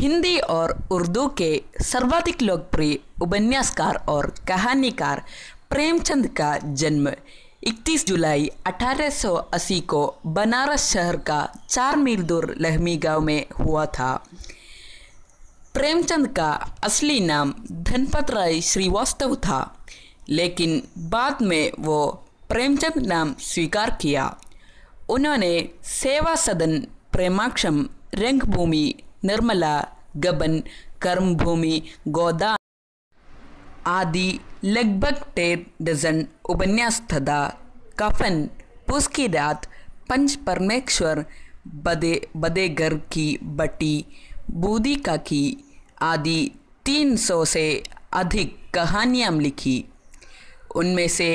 हिंदी और उर्दू के सर्वाधिक लोकप्रिय उपन्यासकार और कहानीकार प्रेमचंद का जन्म 31 जुलाई 1880 को बनारस शहर का चार मील दूर लहमी गांव में हुआ था प्रेमचंद का असली नाम धनपत राय श्रीवास्तव था लेकिन बाद में वो प्रेमचंद नाम स्वीकार किया उन्होंने सेवा सदन प्रेमाक्षम रंगभूमि निर्मला गबन कर्मभूमि गोदा आदि लगभग डेढ़ डजन उपन्यास तथा कफन पुस्की रात पंच परमेश्वर बदे बदेगर की बटी बूदी का की आदि सौ से अधिक कहानियाँ लिखी उनमें से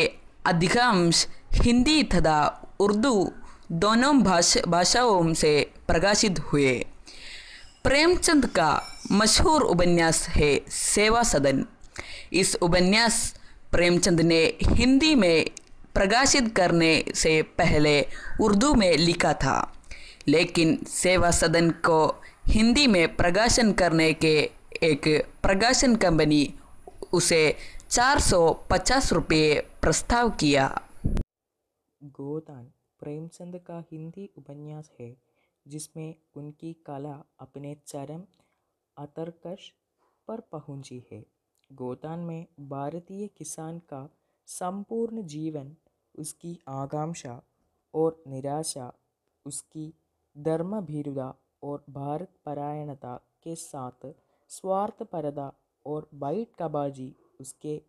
अधिकांश हिंदी तथा उर्दू दोनों भाषाओं से प्रकाशित हुए प्रेमचंद का मशहूर उपन्यास है सेवा सदन इस उपन्यास प्रेमचंद ने हिंदी में प्रकाशित करने से पहले उर्दू में लिखा था लेकिन सेवा सदन को हिंदी में प्रकाशन करने के एक प्रकाशन कंपनी उसे 450 रुपये प्रस्ताव किया गोदान प्रेमचंद का हिंदी उपन्यास है जिसमें उनकी कला अपने चरम अतरकश पर पहुंची है गोतान में भारतीय किसान का संपूर्ण जीवन उसकी आकांक्षा और निराशा उसकी धर्मभीरुता और भारत परायणता के साथ स्वार्थपरता और बाइट कबाजी उसके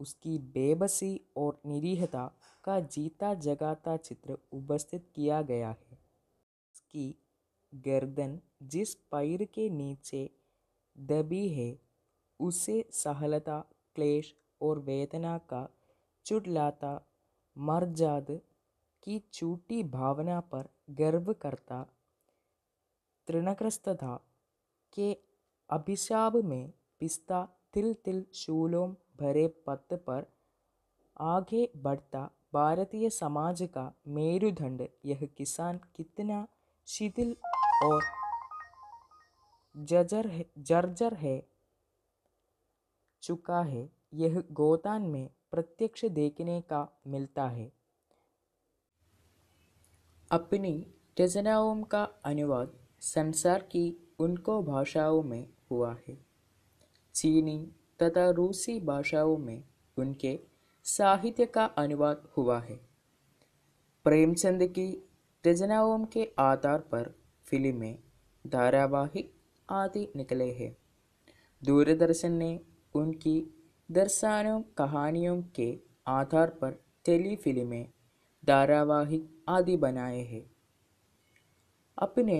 उसकी बेबसी और निरीहता का जीता जगाता चित्र उपस्थित किया गया है की गर्दन जिस पैर के नीचे दबी है उसे सहलता क्लेश और वेदना का चुटलाता मर्जाद की छूटी भावना पर गर्व करता तृणग्रस्तता के अभिशाप में पिसता तिल तिल शूलों भरे पथ पर आगे बढ़ता भारतीय समाज का मेरुदंड यह किसान कितना शिथिल और जजर है जर्जर है चुका है यह गोदान में प्रत्यक्ष देखने का मिलता है अपनी रचनाओं का अनुवाद संसार की उनको भाषाओं में हुआ है चीनी तथा रूसी भाषाओं में उनके साहित्य का अनुवाद हुआ है प्रेमचंद की रचनाओं के आधार पर फिल्में धारावाहिक आदि निकले हैं दूरदर्शन ने उनकी दर्शानों कहानियों के आधार पर टेली फिल्में धारावाहिक आदि बनाए हैं अपने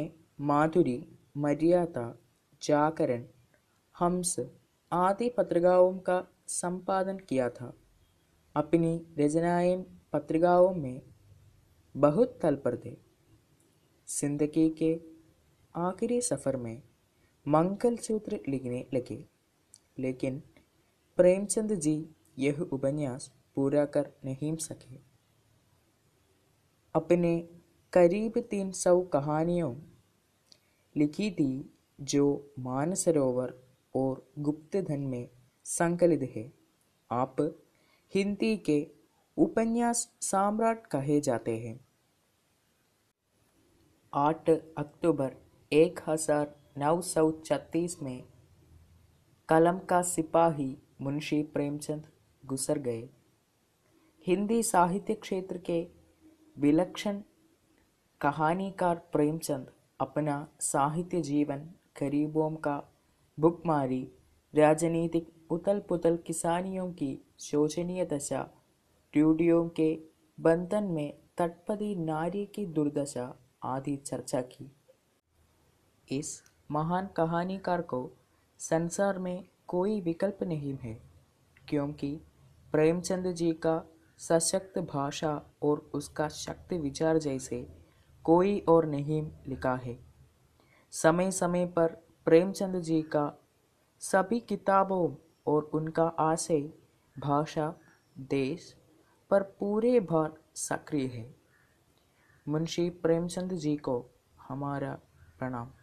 माधुरी मर्यादा जागरण हम्स आदि पत्रिकाओं का संपादन किया था अपनी रचनाएं पत्रिकाओं में बहुत तल पर दे जिंदगी के आखिरी सफ़र में मंगल सूत्र लिखने लगे लेकिन प्रेमचंद जी यह उपन्यास पूरा कर नहीं सके अपने करीब तीन सौ कहानियों लिखी थी जो मानसरोवर और गुप्त धन में संकलित है आप हिंदी के उपन्यास सम्राट कहे जाते हैं आठ अक्टूबर एक हजार नौ सौ छत्तीस में कलम का सिपाही मुंशी प्रेमचंद गुजर गए हिंदी साहित्य क्षेत्र के विलक्षण कहानीकार प्रेमचंद अपना साहित्य जीवन गरीबों का भुखमारी राजनीतिक उतल पुतल किसानियों की शोचनीय दशा स्टूडियो के बंधन में तटपदी नारी की दुर्दशा आदि चर्चा की इस महान कहानीकार को संसार में कोई विकल्प नहीं है क्योंकि प्रेमचंद जी का सशक्त भाषा और उसका शक्त विचार जैसे कोई और नहीं लिखा है समय समय पर प्रेमचंद जी का सभी किताबों और उनका आशय भाषा देश पर पूरे भर सक्रिय है मुंशी प्रेमचंद जी को हमारा प्रणाम